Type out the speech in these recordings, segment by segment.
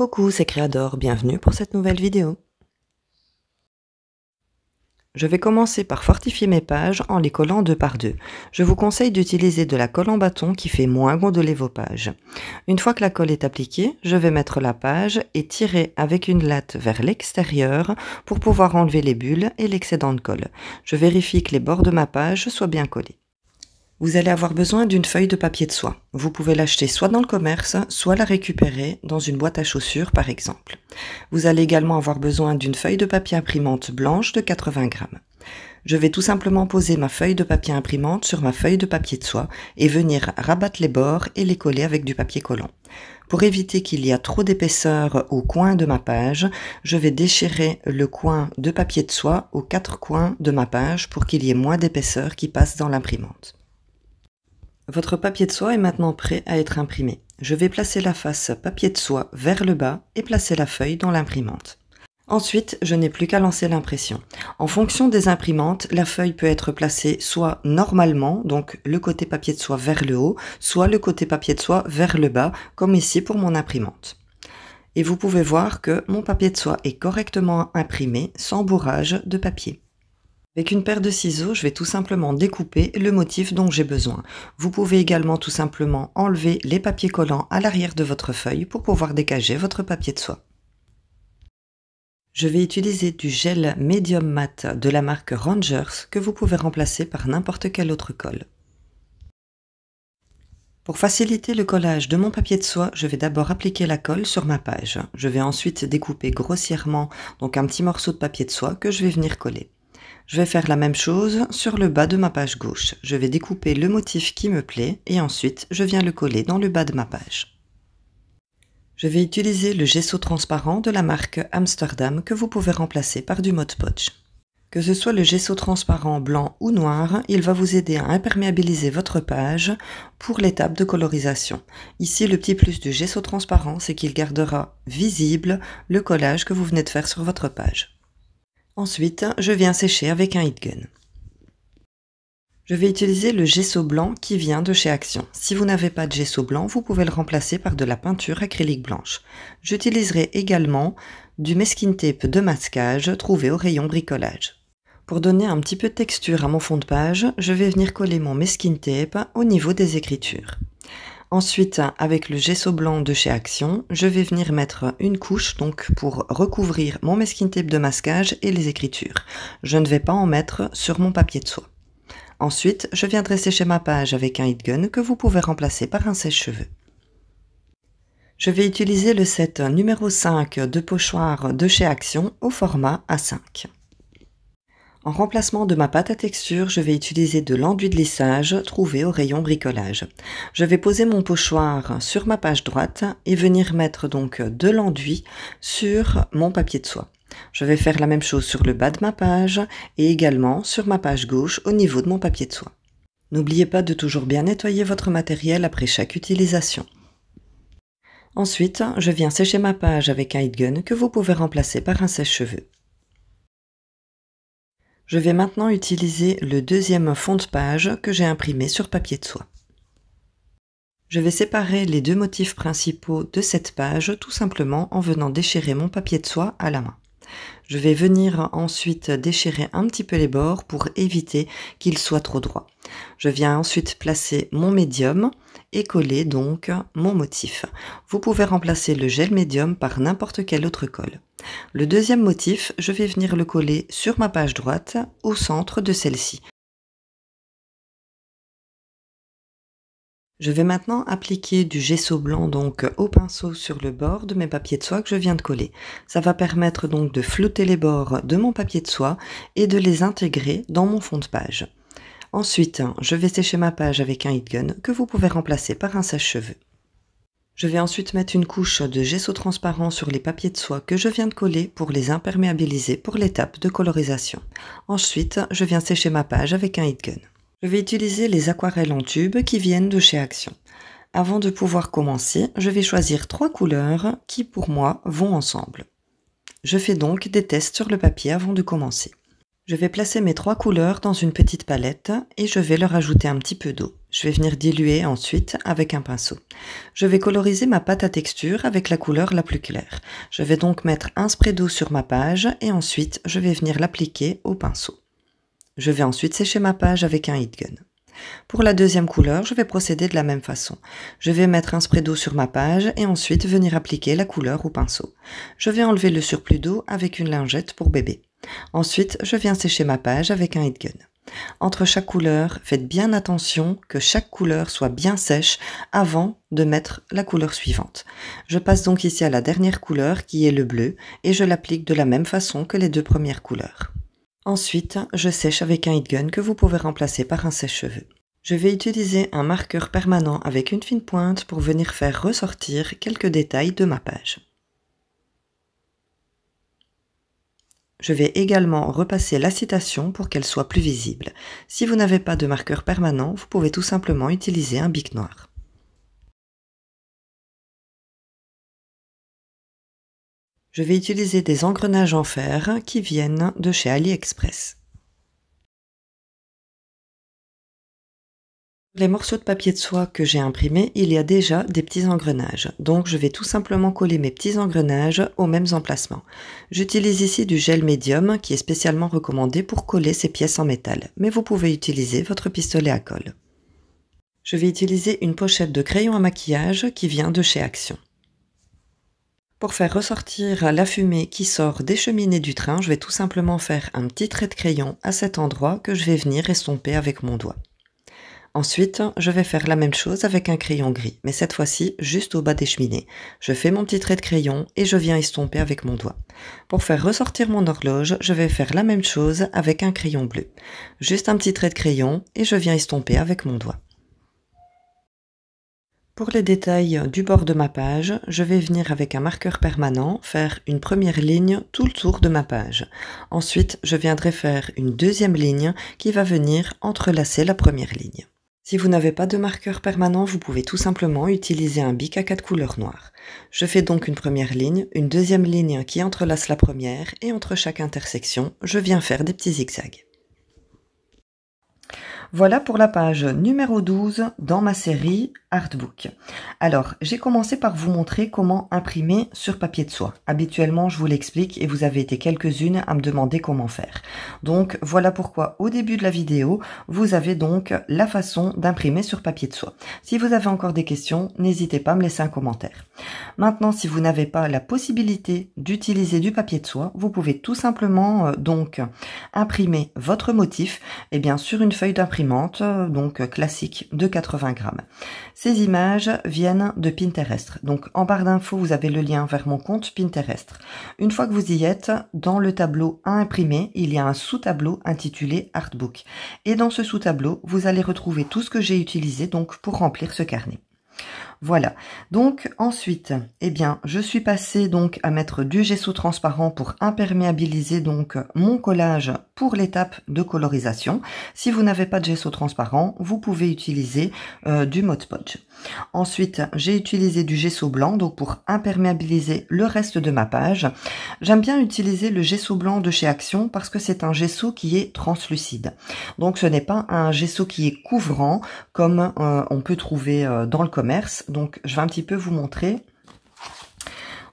Coucou, c'est Créador, bienvenue pour cette nouvelle vidéo. Je vais commencer par fortifier mes pages en les collant deux par deux. Je vous conseille d'utiliser de la colle en bâton qui fait moins gondoler vos pages. Une fois que la colle est appliquée, je vais mettre la page et tirer avec une latte vers l'extérieur pour pouvoir enlever les bulles et l'excédent de colle. Je vérifie que les bords de ma page soient bien collés. Vous allez avoir besoin d'une feuille de papier de soie. Vous pouvez l'acheter soit dans le commerce, soit la récupérer dans une boîte à chaussures par exemple. Vous allez également avoir besoin d'une feuille de papier imprimante blanche de 80 grammes. Je vais tout simplement poser ma feuille de papier imprimante sur ma feuille de papier de soie et venir rabattre les bords et les coller avec du papier collant. Pour éviter qu'il y ait trop d'épaisseur au coin de ma page, je vais déchirer le coin de papier de soie aux quatre coins de ma page pour qu'il y ait moins d'épaisseur qui passe dans l'imprimante. Votre papier de soie est maintenant prêt à être imprimé. Je vais placer la face papier de soie vers le bas et placer la feuille dans l'imprimante. Ensuite, je n'ai plus qu'à lancer l'impression. En fonction des imprimantes, la feuille peut être placée soit normalement, donc le côté papier de soie vers le haut, soit le côté papier de soie vers le bas, comme ici pour mon imprimante. Et vous pouvez voir que mon papier de soie est correctement imprimé sans bourrage de papier. Avec une paire de ciseaux, je vais tout simplement découper le motif dont j'ai besoin. Vous pouvez également tout simplement enlever les papiers collants à l'arrière de votre feuille pour pouvoir dégager votre papier de soie. Je vais utiliser du gel Medium mat de la marque Rangers que vous pouvez remplacer par n'importe quel autre colle. Pour faciliter le collage de mon papier de soie, je vais d'abord appliquer la colle sur ma page. Je vais ensuite découper grossièrement donc un petit morceau de papier de soie que je vais venir coller. Je vais faire la même chose sur le bas de ma page gauche. Je vais découper le motif qui me plaît et ensuite je viens le coller dans le bas de ma page. Je vais utiliser le gesso transparent de la marque Amsterdam que vous pouvez remplacer par du Mod Podge. Que ce soit le gesso transparent blanc ou noir, il va vous aider à imperméabiliser votre page pour l'étape de colorisation. Ici, le petit plus du gesso transparent, c'est qu'il gardera visible le collage que vous venez de faire sur votre page. Ensuite, je viens sécher avec un heat gun. Je vais utiliser le gesso blanc qui vient de chez Action. Si vous n'avez pas de gesso blanc, vous pouvez le remplacer par de la peinture acrylique blanche. J'utiliserai également du mesquine tape de masquage trouvé au rayon bricolage. Pour donner un petit peu de texture à mon fond de page, je vais venir coller mon meskin tape au niveau des écritures. Ensuite, avec le gesso blanc de chez Action, je vais venir mettre une couche donc pour recouvrir mon mesquin tape de masquage et les écritures. Je ne vais pas en mettre sur mon papier de soie. Ensuite, je viens dresser chez ma page avec un heat gun que vous pouvez remplacer par un sèche-cheveux. Je vais utiliser le set numéro 5 de pochoir de chez Action au format A5. En remplacement de ma pâte à texture, je vais utiliser de l'enduit de lissage trouvé au rayon bricolage. Je vais poser mon pochoir sur ma page droite et venir mettre donc de l'enduit sur mon papier de soie. Je vais faire la même chose sur le bas de ma page et également sur ma page gauche au niveau de mon papier de soie. N'oubliez pas de toujours bien nettoyer votre matériel après chaque utilisation. Ensuite, je viens sécher ma page avec un heat gun que vous pouvez remplacer par un sèche-cheveux. Je vais maintenant utiliser le deuxième fond de page que j'ai imprimé sur papier de soie. Je vais séparer les deux motifs principaux de cette page tout simplement en venant déchirer mon papier de soie à la main. Je vais venir ensuite déchirer un petit peu les bords pour éviter qu'ils soient trop droits. Je viens ensuite placer mon médium et coller donc mon motif. Vous pouvez remplacer le gel médium par n'importe quel autre colle. Le deuxième motif, je vais venir le coller sur ma page droite au centre de celle-ci. Je vais maintenant appliquer du gesso blanc donc au pinceau sur le bord de mes papiers de soie que je viens de coller. Ça va permettre donc de flotter les bords de mon papier de soie et de les intégrer dans mon fond de page. Ensuite, je vais sécher ma page avec un heat gun que vous pouvez remplacer par un sèche-cheveux. Je vais ensuite mettre une couche de gesso transparent sur les papiers de soie que je viens de coller pour les imperméabiliser pour l'étape de colorisation. Ensuite, je viens sécher ma page avec un heat gun. Je vais utiliser les aquarelles en tube qui viennent de chez Action. Avant de pouvoir commencer, je vais choisir trois couleurs qui pour moi vont ensemble. Je fais donc des tests sur le papier avant de commencer. Je vais placer mes trois couleurs dans une petite palette et je vais leur ajouter un petit peu d'eau. Je vais venir diluer ensuite avec un pinceau. Je vais coloriser ma pâte à texture avec la couleur la plus claire. Je vais donc mettre un spray d'eau sur ma page et ensuite je vais venir l'appliquer au pinceau. Je vais ensuite sécher ma page avec un heat gun. Pour la deuxième couleur, je vais procéder de la même façon. Je vais mettre un spray d'eau sur ma page et ensuite venir appliquer la couleur au pinceau. Je vais enlever le surplus d'eau avec une lingette pour bébé. Ensuite, je viens sécher ma page avec un heat gun. Entre chaque couleur, faites bien attention que chaque couleur soit bien sèche avant de mettre la couleur suivante. Je passe donc ici à la dernière couleur qui est le bleu et je l'applique de la même façon que les deux premières couleurs. Ensuite, je sèche avec un heat gun que vous pouvez remplacer par un sèche-cheveux. Je vais utiliser un marqueur permanent avec une fine pointe pour venir faire ressortir quelques détails de ma page. Je vais également repasser la citation pour qu'elle soit plus visible. Si vous n'avez pas de marqueur permanent, vous pouvez tout simplement utiliser un bic noir. Je vais utiliser des engrenages en fer qui viennent de chez AliExpress. Les morceaux de papier de soie que j'ai imprimés, il y a déjà des petits engrenages. Donc je vais tout simplement coller mes petits engrenages aux mêmes emplacements. J'utilise ici du gel médium qui est spécialement recommandé pour coller ces pièces en métal. Mais vous pouvez utiliser votre pistolet à colle. Je vais utiliser une pochette de crayon à maquillage qui vient de chez Action. Pour faire ressortir la fumée qui sort des cheminées du train, je vais tout simplement faire un petit trait de crayon à cet endroit que je vais venir estomper avec mon doigt. Ensuite, je vais faire la même chose avec un crayon gris, mais cette fois-ci juste au bas des cheminées. Je fais mon petit trait de crayon et je viens estomper avec mon doigt. Pour faire ressortir mon horloge, je vais faire la même chose avec un crayon bleu. Juste un petit trait de crayon et je viens estomper avec mon doigt. Pour les détails du bord de ma page, je vais venir avec un marqueur permanent faire une première ligne tout le tour de ma page. Ensuite, je viendrai faire une deuxième ligne qui va venir entrelacer la première ligne. Si vous n'avez pas de marqueur permanent, vous pouvez tout simplement utiliser un bic à quatre couleurs noires. Je fais donc une première ligne, une deuxième ligne qui entrelace la première et entre chaque intersection, je viens faire des petits zigzags. Voilà pour la page numéro 12 dans ma série Artbook. Alors, j'ai commencé par vous montrer comment imprimer sur papier de soie. Habituellement, je vous l'explique et vous avez été quelques-unes à me demander comment faire. Donc, voilà pourquoi au début de la vidéo, vous avez donc la façon d'imprimer sur papier de soie. Si vous avez encore des questions, n'hésitez pas à me laisser un commentaire. Maintenant, si vous n'avez pas la possibilité d'utiliser du papier de soie, vous pouvez tout simplement euh, donc imprimer votre motif et eh bien sur une feuille d'imprimer donc classique, de 80 grammes. Ces images viennent de Pinterest. Donc en barre d'infos, vous avez le lien vers mon compte Pinterest. Une fois que vous y êtes, dans le tableau à imprimer, il y a un sous-tableau intitulé Artbook. Et dans ce sous-tableau, vous allez retrouver tout ce que j'ai utilisé donc pour remplir ce carnet. Voilà. Donc ensuite, eh bien, je suis passée donc à mettre du gesso transparent pour imperméabiliser donc mon collage pour l'étape de colorisation. Si vous n'avez pas de gesso transparent, vous pouvez utiliser euh, du Mod Podge. Ensuite, j'ai utilisé du gesso blanc donc pour imperméabiliser le reste de ma page. J'aime bien utiliser le gesso blanc de chez Action parce que c'est un gesso qui est translucide. Donc ce n'est pas un gesso qui est couvrant comme euh, on peut trouver euh, dans le commerce donc, je vais un petit peu vous montrer.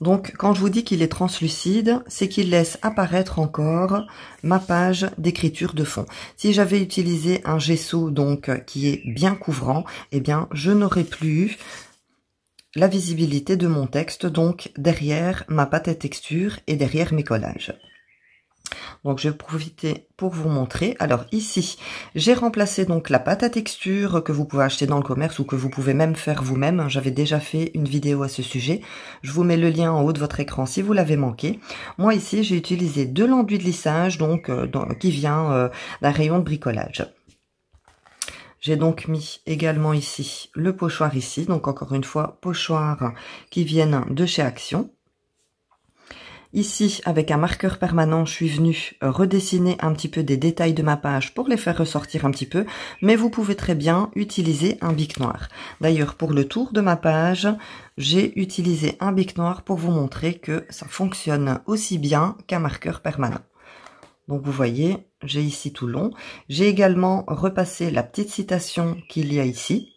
Donc, quand je vous dis qu'il est translucide, c'est qu'il laisse apparaître encore ma page d'écriture de fond. Si j'avais utilisé un gesso, donc, qui est bien couvrant, eh bien, je n'aurais plus la visibilité de mon texte, donc, derrière ma pâte à texture et derrière mes collages. Donc je vais profiter pour vous montrer. Alors ici, j'ai remplacé donc la pâte à texture que vous pouvez acheter dans le commerce ou que vous pouvez même faire vous-même. J'avais déjà fait une vidéo à ce sujet. Je vous mets le lien en haut de votre écran si vous l'avez manqué. Moi ici, j'ai utilisé de l'enduit de lissage donc euh, qui vient euh, d'un rayon de bricolage. J'ai donc mis également ici le pochoir ici, donc encore une fois pochoir qui viennent de chez Action. Ici, avec un marqueur permanent, je suis venue euh, redessiner un petit peu des détails de ma page pour les faire ressortir un petit peu, mais vous pouvez très bien utiliser un bic noir. D'ailleurs, pour le tour de ma page, j'ai utilisé un bic noir pour vous montrer que ça fonctionne aussi bien qu'un marqueur permanent. Donc vous voyez, j'ai ici tout long. J'ai également repassé la petite citation qu'il y a ici,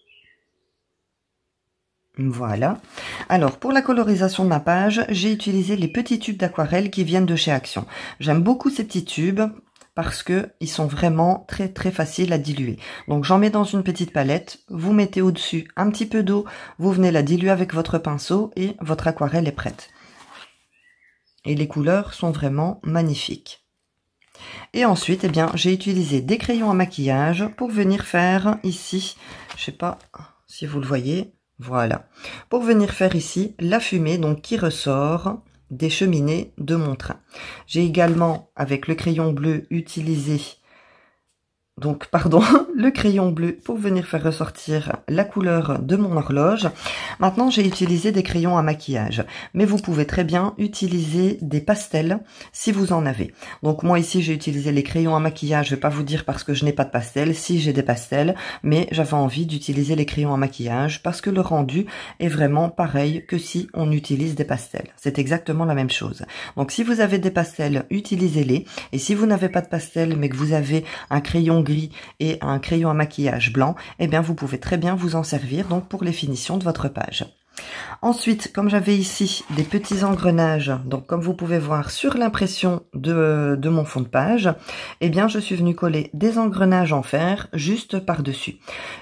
voilà. Alors, pour la colorisation de ma page, j'ai utilisé les petits tubes d'aquarelle qui viennent de chez Action. J'aime beaucoup ces petits tubes parce que ils sont vraiment très très faciles à diluer. Donc j'en mets dans une petite palette, vous mettez au-dessus un petit peu d'eau, vous venez la diluer avec votre pinceau et votre aquarelle est prête. Et les couleurs sont vraiment magnifiques. Et ensuite, eh bien, j'ai utilisé des crayons à maquillage pour venir faire ici, je sais pas si vous le voyez, voilà. Pour venir faire ici la fumée donc qui ressort des cheminées de mon train. J'ai également, avec le crayon bleu utilisé, donc pardon, le crayon bleu pour venir faire ressortir la couleur de mon horloge. Maintenant, j'ai utilisé des crayons à maquillage, mais vous pouvez très bien utiliser des pastels si vous en avez. Donc moi ici, j'ai utilisé les crayons à maquillage, je vais pas vous dire parce que je n'ai pas de pastels, si j'ai des pastels, mais j'avais envie d'utiliser les crayons à maquillage parce que le rendu est vraiment pareil que si on utilise des pastels. C'est exactement la même chose. Donc si vous avez des pastels, utilisez-les. Et si vous n'avez pas de pastels mais que vous avez un crayon gris et un crayon à maquillage blanc, eh bien vous pouvez très bien vous en servir donc pour les finitions de votre page. Ensuite, comme j'avais ici des petits engrenages, donc comme vous pouvez voir sur l'impression de, mon fond de page, eh bien je suis venue coller des engrenages en fer juste par-dessus.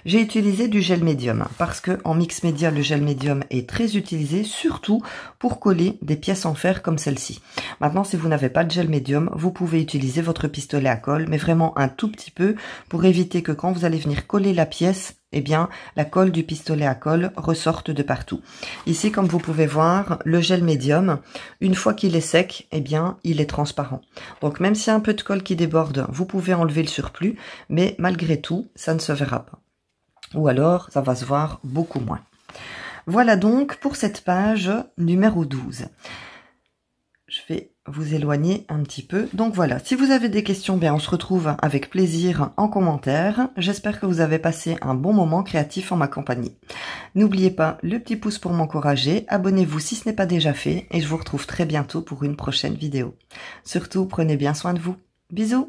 J'ai utilisé du gel médium parce que en mix média, le gel médium est très utilisé, surtout pour coller des pièces en fer comme celle-ci. Maintenant, si vous n'avez pas de gel médium, vous pouvez utiliser votre pistolet à colle, mais vraiment un tout petit peu pour éviter que quand vous allez venir coller la pièce, eh bien, la colle du pistolet à colle ressorte de partout. Ici, comme vous pouvez voir, le gel médium, une fois qu'il est sec, eh bien, il est transparent. Donc, même s'il y a un peu de colle qui déborde, vous pouvez enlever le surplus, mais malgré tout, ça ne se verra pas. Ou alors, ça va se voir beaucoup moins. Voilà donc pour cette page numéro 12 je vais vous éloigner un petit peu. Donc voilà, si vous avez des questions, bien on se retrouve avec plaisir en commentaire. J'espère que vous avez passé un bon moment créatif en ma compagnie. N'oubliez pas le petit pouce pour m'encourager, abonnez-vous si ce n'est pas déjà fait et je vous retrouve très bientôt pour une prochaine vidéo. Surtout, prenez bien soin de vous. Bisous